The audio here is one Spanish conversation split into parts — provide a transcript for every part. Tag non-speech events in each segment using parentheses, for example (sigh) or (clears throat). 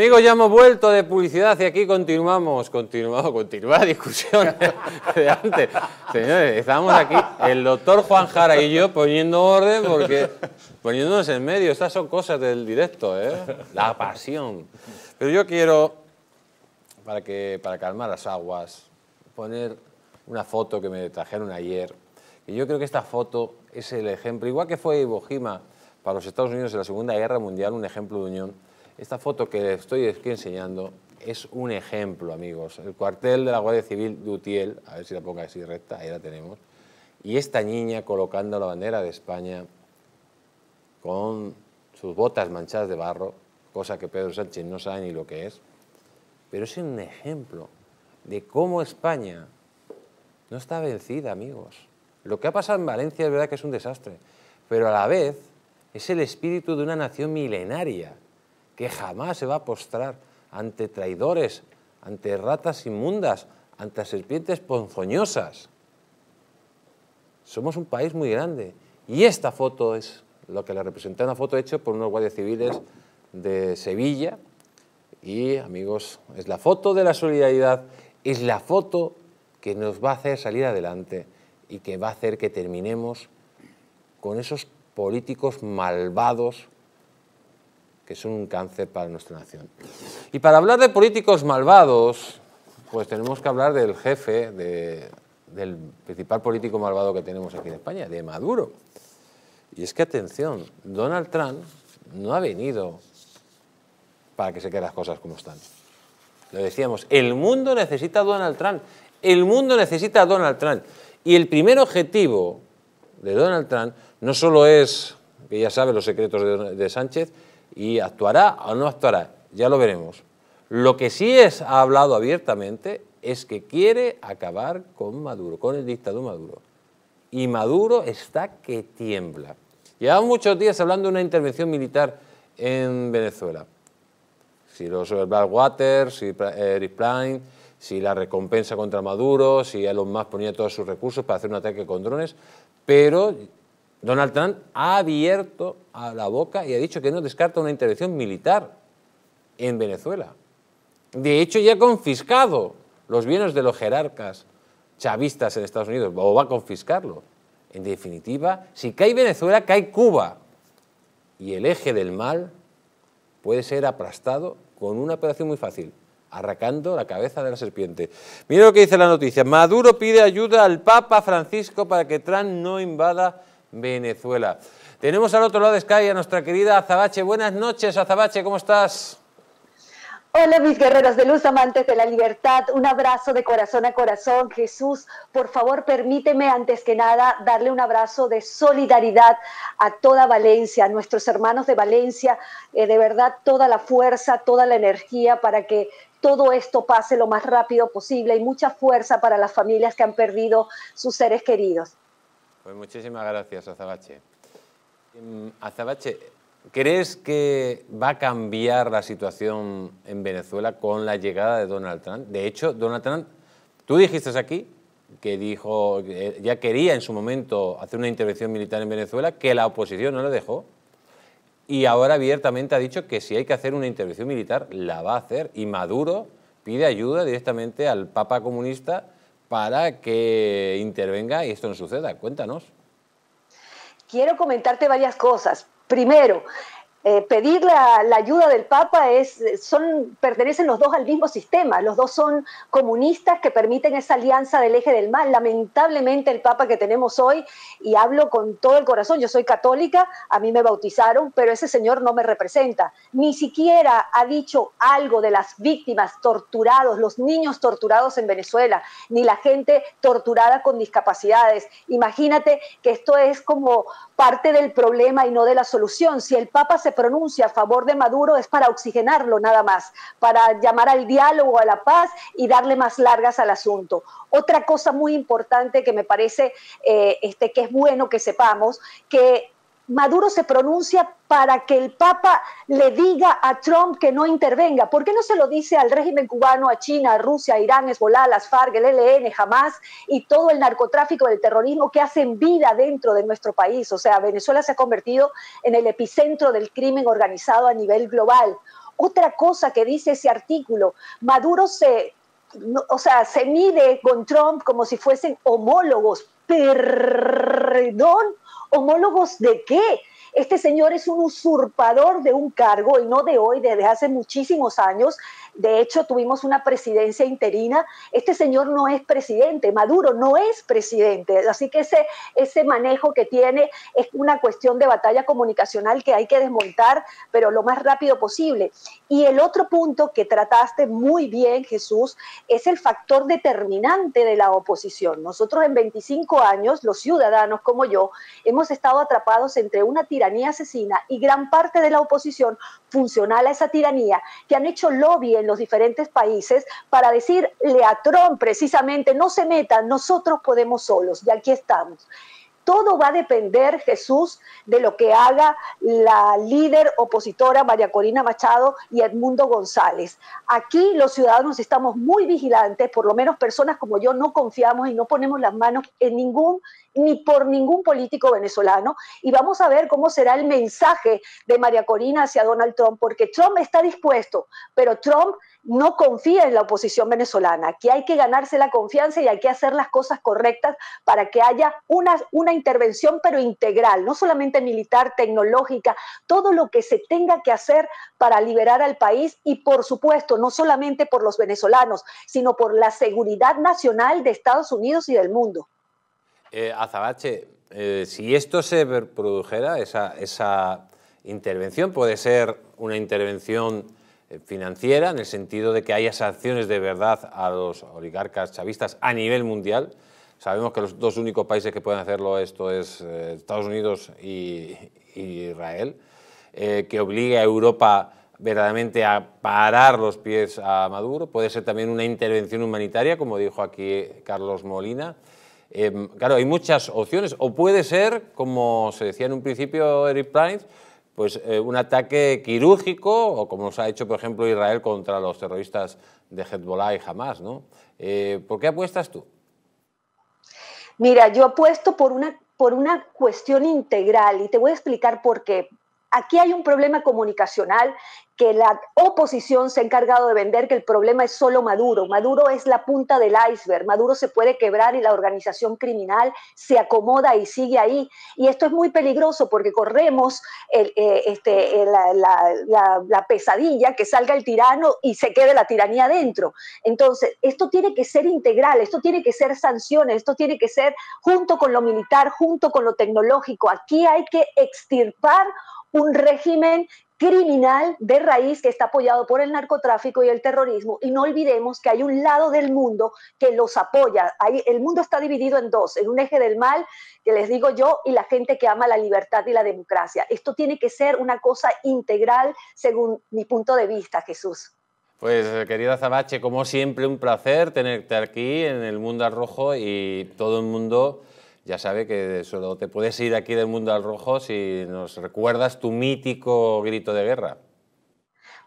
Amigos, ya hemos vuelto de publicidad y aquí continuamos, continuamos, la discusión (laughs) de antes. Señores, estamos aquí, el doctor Juan Jara y yo poniendo orden porque poniéndonos en medio. Estas son cosas del directo, ¿eh? La pasión. Pero yo quiero, para, que, para calmar las aguas, poner una foto que me trajeron ayer. Y yo creo que esta foto es el ejemplo, igual que fue Iwo Jima para los Estados Unidos en la Segunda Guerra Mundial, un ejemplo de unión esta foto que estoy aquí enseñando es un ejemplo, amigos. El cuartel de la Guardia Civil de Utiel, a ver si la pongo así recta, ahí la tenemos. Y esta niña colocando la bandera de España con sus botas manchadas de barro, cosa que Pedro Sánchez no sabe ni lo que es. Pero es un ejemplo de cómo España no está vencida, amigos. Lo que ha pasado en Valencia es verdad que es un desastre, pero a la vez es el espíritu de una nación milenaria que jamás se va a postrar ante traidores, ante ratas inmundas, ante serpientes ponzoñosas. Somos un país muy grande y esta foto es lo que la representa, una foto hecha por unos guardias civiles de Sevilla y, amigos, es la foto de la solidaridad, es la foto que nos va a hacer salir adelante y que va a hacer que terminemos con esos políticos malvados que es un cáncer para nuestra nación. Y para hablar de políticos malvados, pues tenemos que hablar del jefe, del principal político malvado que tenemos aquí en España, de Maduro. Y es que, atención, Donald Trump no ha venido para que se queden las cosas como están. Lo decíamos, el mundo necesita a Donald Trump, el mundo necesita a Donald Trump. Y el primer objetivo de Donald Trump no solo es, que ya sabe los secretos de, de Sánchez, y actuará o no actuará, ya lo veremos. Lo que sí es, ha hablado abiertamente es que quiere acabar con Maduro, con el dictador Maduro. Y Maduro está que tiembla. Llevamos muchos días hablando de una intervención militar en Venezuela. Si los Blackwater, si eh, Eric Plain, si la recompensa contra Maduro, si Elon Musk ponía todos sus recursos para hacer un ataque con drones, pero Donald Trump ha abierto la boca y ha dicho que no descarta una intervención militar en Venezuela. De hecho, ya ha confiscado los bienes de los jerarcas chavistas en Estados Unidos, o va a confiscarlo. En definitiva, si cae Venezuela, cae Cuba. Y el eje del mal puede ser aplastado con una operación muy fácil, arrancando la cabeza de la serpiente. Mira lo que dice la noticia. Maduro pide ayuda al Papa Francisco para que Trump no invada Venezuela. Tenemos al otro lado de Sky a nuestra querida Azabache. Buenas noches, Azabache, ¿cómo estás? Hola mis guerreros de luz, amantes de la libertad, un abrazo de corazón a corazón. Jesús, por favor permíteme antes que nada darle un abrazo de solidaridad a toda Valencia, a nuestros hermanos de Valencia, eh, de verdad toda la fuerza, toda la energía para que todo esto pase lo más rápido posible y mucha fuerza para las familias que han perdido sus seres queridos. Pues muchísimas gracias, Azabache. Em, Azabache, ¿crees que va a cambiar la situación en Venezuela con la llegada de Donald Trump? De hecho, Donald Trump, tú dijiste aquí que dijo, ya quería en su momento hacer una intervención militar en Venezuela, que la oposición no lo dejó. Y ahora abiertamente ha dicho que si hay que hacer una intervención militar, la va a hacer. Y Maduro pide ayuda directamente al Papa comunista para que intervenga y esto no suceda. Cuéntanos. Quiero comentarte varias cosas. Primero, Pedirle eh, pedir la, ayuda del Papa es, son, pertenecen los dos al mismo sistema, los dos son comunistas que permiten esa alianza del eje del mal. Lamentablemente el Papa que tenemos hoy, y hablo con todo el corazón, yo soy católica, a mí me bautizaron, pero ese señor no me representa. Ni siquiera ha dicho algo de las víctimas torturados, los niños torturados en Venezuela, ni la gente torturada con discapacidades. Imagínate que esto es como parte del problema y no de la solución. Si el Papa se pronuncia a favor de Maduro es para oxigenarlo nada más, para llamar al diálogo, a la paz y darle más largas al asunto. Otra cosa muy importante que me parece eh, este, que es bueno que sepamos, que Maduro se pronuncia para que el Papa le diga a Trump que no intervenga? ¿Por qué no se lo dice al régimen cubano, a China, a Rusia, a Irán, Hezbollah, las FARC, el ELN, jamás y todo el narcotráfico del terrorismo que hacen vida dentro de nuestro país? O sea, Venezuela se ha convertido en el epicentro del crimen organizado a nivel global. Otra cosa que dice ese artículo, Maduro se, o sea, se mide con Trump como si fuesen homólogos. Perdón ¿Homólogos de qué? Este señor es un usurpador de un cargo, y no de hoy, desde hace muchísimos años, de hecho, tuvimos una presidencia interina. Este señor no es presidente, Maduro no es presidente. Así que ese, ese manejo que tiene es una cuestión de batalla comunicacional que hay que desmontar, pero lo más rápido posible. Y el otro punto que trataste muy bien, Jesús, es el factor determinante de la oposición. Nosotros en 25 años, los ciudadanos como yo, hemos estado atrapados entre una tiranía asesina y gran parte de la oposición funcional a esa tiranía, que han hecho lobby en los diferentes países para decir a precisamente, no se metan, nosotros podemos solos, y aquí estamos todo va a depender, Jesús, de lo que haga la líder opositora María Corina Machado y Edmundo González. Aquí los ciudadanos estamos muy vigilantes, por lo menos personas como yo no confiamos y no ponemos las manos en ningún ni por ningún político venezolano. Y vamos a ver cómo será el mensaje de María Corina hacia Donald Trump, porque Trump está dispuesto, pero Trump no confía en la oposición venezolana, que hay que ganarse la confianza y hay que hacer las cosas correctas para que haya una, una intervención pero integral, no solamente militar, tecnológica, todo lo que se tenga que hacer para liberar al país y por supuesto, no solamente por los venezolanos, sino por la seguridad nacional de Estados Unidos y del mundo. Eh, Azabache, eh, si esto se produjera, esa, esa intervención puede ser una intervención eh, financiera, en el sentido de que haya sanciones de verdad a los oligarcas chavistas a nivel mundial. Sabemos que los dos únicos países que pueden hacerlo esto es eh, Estados Unidos y, Israel, eh, que obligue a Europa verdaderamente a parar los pies a Maduro. Puede ser también una intervención humanitaria, como dijo aquí Carlos Molina. Em, claro, hay muchas opciones. O puede ser, como se decía en un principio Eric Prince pues, eh, un ataque quirúrgico, o como se ha hecho, por ejemplo, Israel contra los terroristas de Hezbollah y Hamas. ¿no? Eh, ¿Por qué apuestas tú? Mira, yo apuesto por una, por una cuestión integral y te voy a explicar por qué. Aquí hay un problema comunicacional que la oposición se ha encargado de vender que el problema es solo Maduro. Maduro es la punta del iceberg. Maduro se puede quebrar y la organización criminal se acomoda y sigue ahí. Y esto es muy peligroso porque corremos eh, este, eh, la, pesadilla que salga el tirano y se quede la tiranía dentro. Entonces, esto tiene que ser integral, esto tiene que ser sanciones, esto tiene que ser junto con lo militar, junto con lo tecnológico. Aquí hay que extirpar un régimen criminal de raíz que está apoyado por el narcotráfico y el terrorismo. Y no olvidemos que hay un lado del mundo que los apoya. el mundo está dividido en dos, en un eje del mal, que les digo yo, y la gente que ama la libertad y la democracia. Esto tiene que ser una cosa integral según mi punto de vista, Jesús. Pues eh, querida Zabache, como siempre, un placer tenerte aquí en el Mundo Rojo y todo el mundo ya sabe que solo te puedes ir aquí del mundo al rojo si nos recuerdas tu mítico grito de guerra.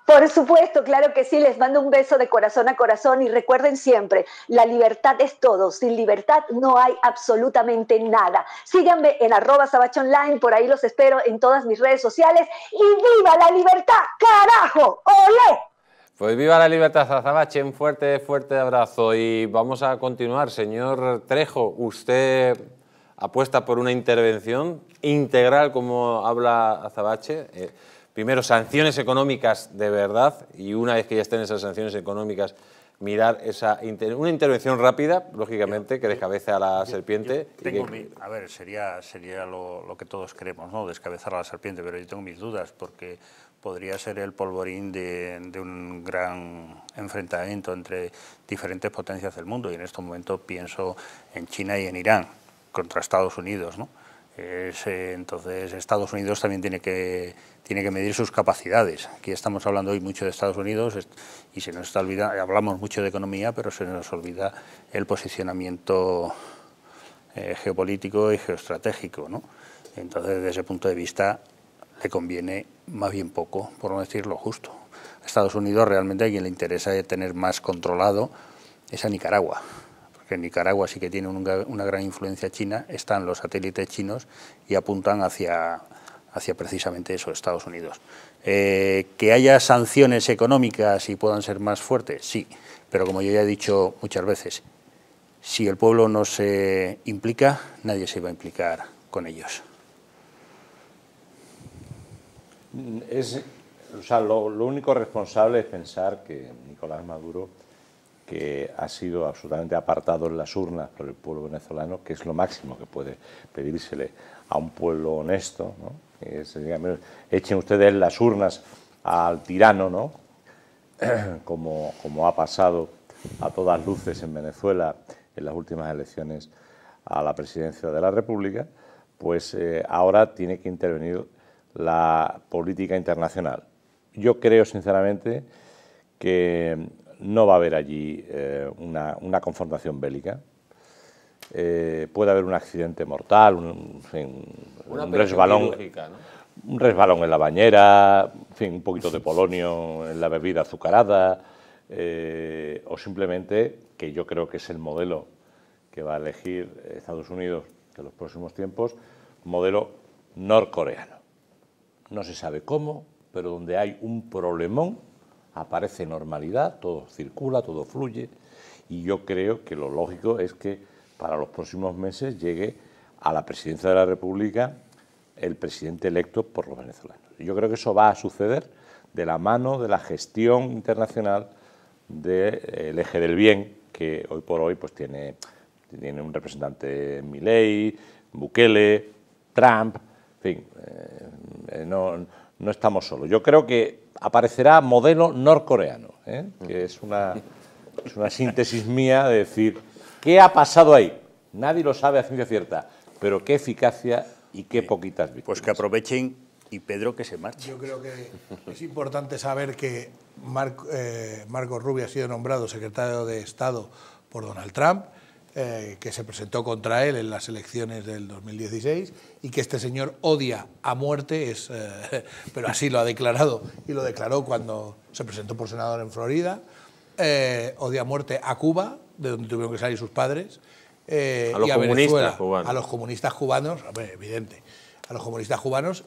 Por supuesto, claro que sí, les mando un beso de corazón a corazón y recuerden siempre, la libertad es todo, sin libertad no hay absolutamente nada. Síganme en arroba online por ahí los espero en todas mis redes sociales y viva la libertad, carajo, ole. Pues viva la libertad, Zazabache, un fuerte, fuerte abrazo y vamos a continuar. Señor Trejo, usted apuesta por una intervención integral, como habla Azabache. Eh, primero, sanciones económicas de verdad, y una vez que ya estén esas sanciones económicas, mirar esa una intervención rápida, lógicamente, que descabece a la serpiente. a ver, sería, sería lo, que todos queremos, ¿no? Descabezar a la serpiente, pero yo tengo mis dudas porque podría ser el polvorín de, de un gran enfrentamiento entre diferentes potencias del mundo y en este momento pienso en China y en Irán contra Estados Unidos. ¿no? Eh, entonces Estados Unidos también tiene que, tiene que medir sus capacidades. Aquí estamos hablando hoy mucho de Estados Unidos y se nos está olvidando, hablamos mucho de economía, pero se nos olvida el posicionamiento eh, geopolítico y geoestratégico. ¿no? Entonces, desde ese punto de vista, le conviene más bien poco, por no decirlo justo. A Estados Unidos realmente a quien le interesa tener más controlado es a Nicaragua que en Nicaragua sí que tiene una gran influencia china, están los satélites chinos y apuntan hacia, hacia precisamente eso, Estados Unidos. Eh, que haya sanciones económicas y puedan ser más fuertes, sí, pero como yo ya he dicho muchas veces, si el pueblo no se implica, nadie se va a implicar con ellos. Es, sea, lo único responsable es pensar que Nicolás Maduro que ha sido absolutamente apartado en las urnas por el pueblo venezolano, que es lo máximo que puede pedírsele a un pueblo honesto, ¿no? que se digan, echen ustedes las urnas al tirano, ¿no? (clears throat) como, ha pasado a todas luces en Venezuela en las últimas elecciones a la presidencia de la República, pues eh, ahora tiene que intervenir la política internacional. Yo creo, sinceramente, que no va a haber allí eh, una, conformación confrontación bélica. Eh, puede haber un accidente mortal, un, resbalón. en la bañera, un poquito de polonio en la bebida azucarada, eh, o simplemente, que yo creo que es el modelo que va a elegir Estados Unidos en los próximos tiempos, modelo norcoreano. No se sabe cómo, pero donde hay un problemón aparece normalidad, todo circula, todo fluye y yo creo que lo lógico es que para los próximos meses llegue a la presidencia de la República el presidente electo por los venezolanos. Yo creo que eso va a suceder de la mano de la gestión internacional del eje del bien, que hoy por hoy pues, tiene, tiene un representante Milei, Bukele, Trump, en fin, eh, eh, no, no estamos solos. Yo creo que aparecerá modelo norcoreano, ¿eh? que es una, síntesis mía de decir, ¿qué ha pasado ahí? Nadie lo sabe a ciencia cierta, pero qué eficacia y qué poquitas víctimas. Pues que aprovechen y Pedro que se marche. Yo creo que es importante saber que eh, Marco Rubio ha sido nombrado secretario de Estado por Donald Trump eh, que se presentó contra él en las elecciones del 2016 y que este señor odia a muerte, es, eh, (laughs) pero así lo ha declarado y lo declaró cuando se presentó por senador en Florida, eh, odia a muerte a Cuba, de donde tuvieron que salir sus padres, a los y a comunistas cubanos. A los comunistas cubanos, evidente, a los comunistas cubanos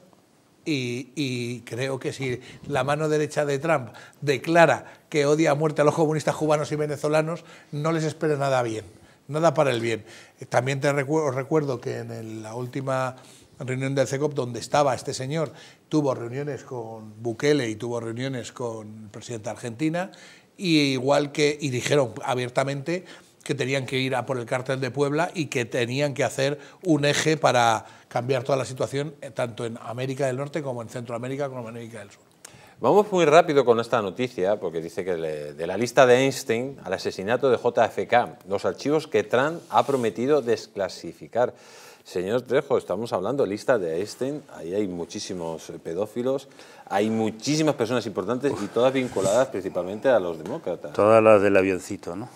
y, y, creo que si la mano derecha de Trump declara que odia a muerte a los comunistas cubanos y venezolanos, no les espera nada bien nada para el bien. Eh, también os recuerdo que en la última reunión del CECOP, donde estaba este señor, tuvo reuniones con Bukele y tuvo reuniones con el presidente de Argentina, y igual que, dijeron abiertamente que tenían que ir a por el cártel de Puebla y que tenían que hacer un eje para cambiar toda la situación, eh, tanto en América del Norte como en Centroamérica como en América del Sur. Vamos muy rápido con esta noticia, porque dice que de la lista de Einstein al asesinato de JFK, los archivos que Trump ha prometido desclasificar. Señor Trejo, estamos hablando de lista de Einstein, ahí hay muchísimos pedófilos, hay muchísimas personas importantes y todas vinculadas principalmente a los demócratas. Todas las del avioncito, ¿no?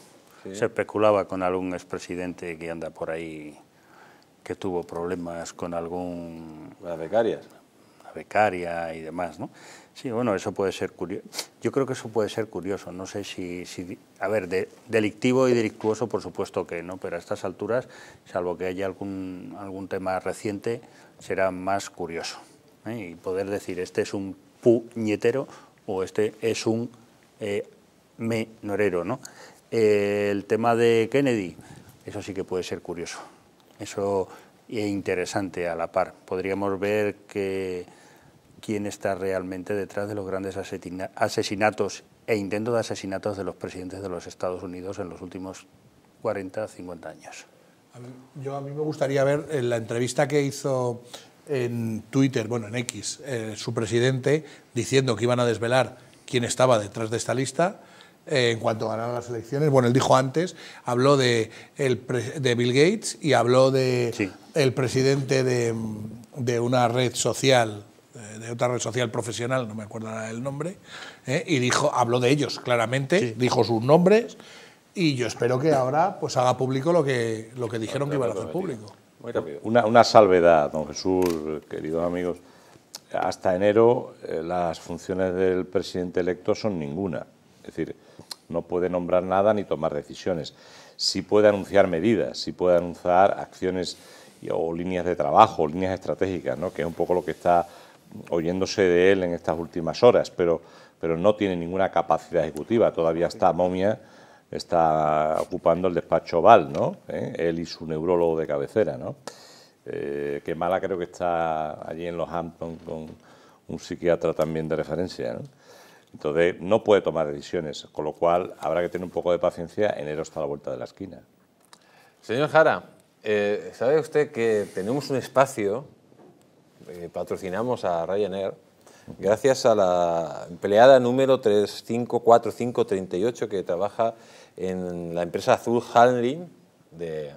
Se especulaba con algún expresidente que anda por ahí, que tuvo problemas con algún... Las becarias. La becaria y demás, ¿no? Sí, bueno, eso puede ser curioso. Yo creo que eso puede ser curioso. No sé si... a ver, delictivo y delictuoso por supuesto que no, pero a estas alturas, salvo que haya algún, algún tema reciente, será más curioso. ¿eh? Y poder decir, este es un puñetero o este es un eh, menorero, ¿no? Eh, el tema de Kennedy, eso sí que puede ser curioso. Eso es interesante a la par. Podríamos ver que quién está realmente detrás de los grandes asesinatos e intentos de asesinatos de los presidentes de los Estados Unidos en los últimos 40, 50 años. A mí, yo a mí me gustaría ver eh, la entrevista que hizo en Twitter, bueno, en X, eh, su presidente diciendo que iban a desvelar quién estaba detrás de esta lista. Eh, en cuanto ganaron las elecciones, bueno, él dijo antes, habló de, el de Bill Gates y habló de el presidente de una red social eh, de otra red social profesional, no me acuerdo el nombre, eh, y dijo, habló de ellos claramente, dijo sus nombres, y yo espero que ahora pues haga público lo que, lo que dijeron que iban a hacer público. Una, salvedad, don Jesús, queridos amigos. Hasta enero eh, las funciones del presidente electo son ninguna. Es decir, no puede nombrar nada ni tomar decisiones. Sí puede anunciar medidas, sí puede anunciar acciones o líneas de trabajo, líneas estratégicas, ¿no? que es un poco lo que está oyéndose de él en estas últimas horas, pero, pero no tiene ninguna capacidad ejecutiva. Todavía está momia, está ocupando el despacho Val, ¿no? ¿Eh? Él y su neurólogo de cabecera, ¿no? Eh, que mala creo que está allí en los Hamptons con un psiquiatra también de referencia, Entonces no puede tomar decisiones, con lo cual habrá que tener un poco de paciencia, enero está a la vuelta de la esquina. Señor Jara, eh, ¿sabe usted que tenemos un espacio eh, patrocinamos a Ryanair gracias a la empleada número 354538 que trabaja en la empresa Azul Handling de,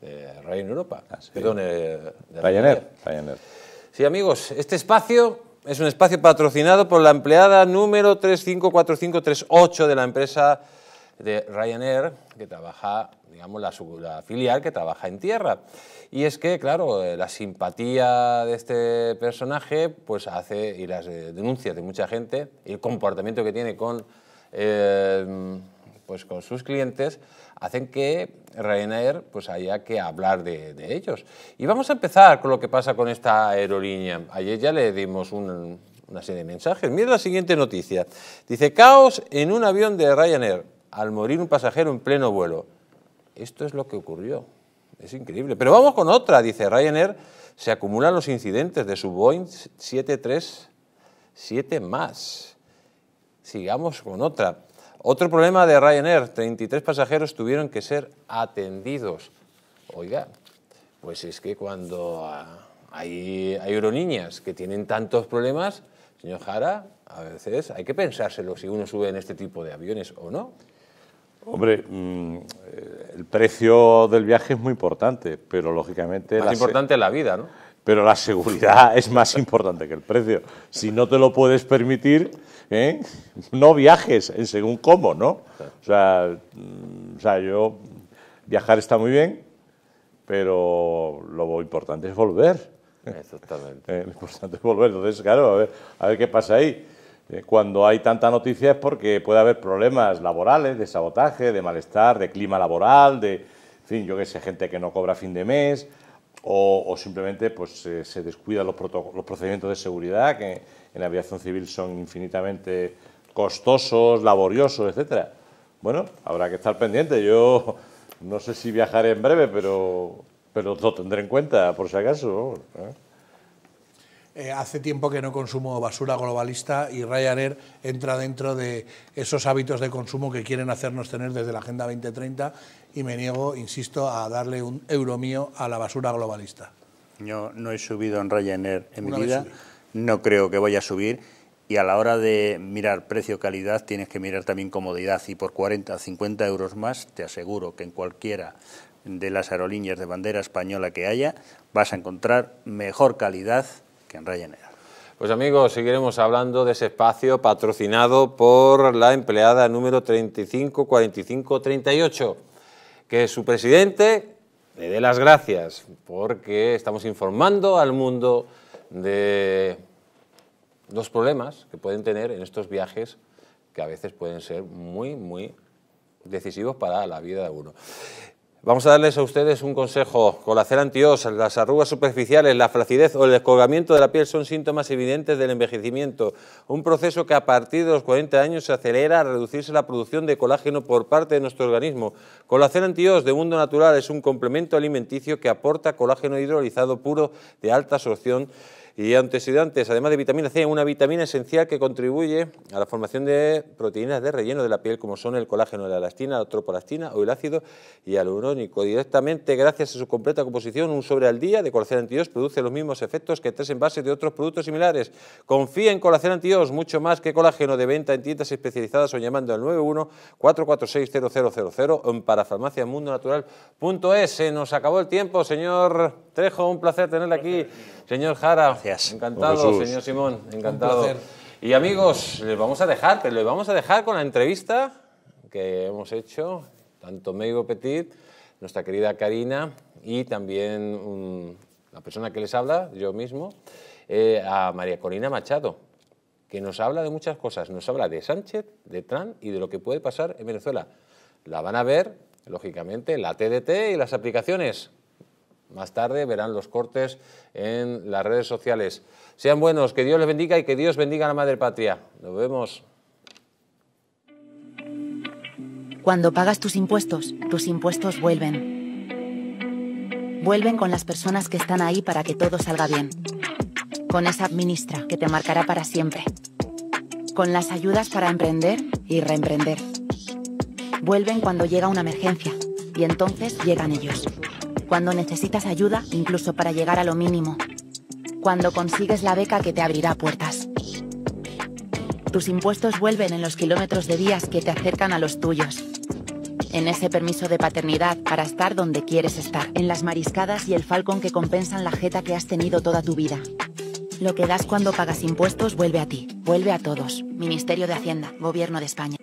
de Ryanair Europa. Ah, Perdón, eh, Ryanair. Sí, amigos, este espacio es un espacio patrocinado por la empleada número 354538 de la empresa de Ryanair, que trabaja, digamos, la, filial que trabaja en tierra. Y es que, claro, eh, la simpatía de este personaje, pues hace, y las eh, denuncias de mucha gente, y el comportamiento que tiene con, eh, pues, con sus clientes, hacen que Ryanair pues haya que hablar de, ellos. Y vamos a empezar con lo que pasa con esta aerolínea. Ayer ya le dimos una serie de mensajes. Mira la siguiente noticia. Dice, caos en un avión de Ryanair al morir un pasajero en pleno vuelo. Esto es lo que ocurrió. Es increíble. Pero vamos con otra, dice Ryanair, se acumulan los incidentes de su Boeing 737 más. Sigamos con otra. Otro problema de Ryanair, 33 pasajeros tuvieron que ser atendidos. Oiga, pues es que cuando ah, hay, hay aerolíneas que tienen tantos problemas, señor Jara, a veces hay que pensárselo si uno sube en este tipo de aviones o no. Hombre, mm, eh, el precio del viaje es muy importante, pero lógicamente... Más importante es la vida, ¿no? Pero la seguridad (laughs) es más importante que el precio. Si no te lo puedes permitir, ¿eh? no viajes, según cómo, ¿no? Mm, o sea, yo... Viajar está muy bien, pero lo importante es volver. Exactamente. (laughs) Eh, lo importante es volver. Entonces, claro, a ver, a ver qué pasa ahí. Eh, cuando hay tanta noticia es porque puede haber problemas laborales, de sabotaje, de malestar, de clima laboral, de, fin, yo qué sé, gente que no cobra fin de mes, o, simplemente pues, se, descuida descuidan los, procedimientos de seguridad, que en la aviación civil son infinitamente costosos, laboriosos, etc. Bueno, habrá que estar pendiente. Yo no sé si viajaré en breve, pero, pero lo tendré en cuenta, por si acaso. ¿eh? Eh, hace tiempo que no consumo basura globalista y Ryanair entra dentro de esos hábitos de consumo que quieren hacernos tener desde la Agenda 2030 y me niego, insisto, a darle un euro mío a la basura globalista. Yo no he subido en Ryanair en mi vida, no creo que vaya a subir y a la hora de mirar precio-calidad tienes que mirar también comodidad y por 40 50 euros más te aseguro que en cualquiera de las aerolíneas de bandera española que haya vas a encontrar mejor calidad que Pues amigos, seguiremos hablando de ese espacio patrocinado por la empleada número 354538, que su presidente le dé las gracias porque estamos informando al mundo de los problemas que pueden tener en estos viajes que a veces pueden ser muy, muy decisivos para la vida de uno. Vamos a darles a ustedes un consejo. Cera antiosa, las arrugas superficiales, la flacidez o el descolgamiento de la piel son síntomas evidentes del envejecimiento, un proceso que a partir de los 40 años se acelera a reducirse la producción de colágeno por parte de nuestro organismo. Cera antios de mundo natural es un complemento alimenticio que aporta colágeno hidrolizado puro de alta absorción y antioxidantes, además de vitamina C, una vitamina esencial que contribuye a la formación de proteínas de relleno de la piel, como son el colágeno, la elastina, la tropolastina o el ácido hialurónico. Directamente, gracias a su completa composición, un sobre al día de Colacel Antios produce los mismos efectos que tres envases de otros productos similares. Confía en Colacel Antios, mucho más que colágeno de venta en tiendas especializadas o llamando al 91 446 0000 o en Se nos acabó el tiempo, señor Trejo, un placer tenerle aquí. Señor Jara, Encantado, señor Simón, encantado. Y amigos, les vamos a dejar, vamos a dejar con la entrevista que hemos hecho, tanto Meigo Petit, nuestra querida Karina y también la persona que les habla, yo mismo, eh, a María Corina Machado, que nos habla de muchas cosas. Nos habla de Sánchez, de Trump y de lo que puede pasar en Venezuela. La van a ver, lógicamente, la TDT y las aplicaciones. Más tarde verán los cortes en las redes sociales. Sean buenos, que Dios les bendiga y que Dios bendiga a la Madre Patria. Nos vemos. Cuando pagas tus impuestos, tus impuestos vuelven. Vuelven con las personas que están ahí para que todo salga bien. Con esa ministra que te marcará para siempre. Con las ayudas para emprender y reemprender. Vuelven cuando llega una emergencia y entonces llegan ellos cuando necesitas ayuda, incluso para llegar a lo mínimo. Cuando consigues la beca que te abrirá puertas. Tus impuestos vuelven en los kilómetros de días que te acercan a los tuyos. En ese permiso de paternidad para estar donde quieres estar. En las mariscadas y el falcón que compensan la jeta que has tenido toda tu vida. Lo que das cuando pagas impuestos vuelve a ti, vuelve a todos. Ministerio de Hacienda, Gobierno de España.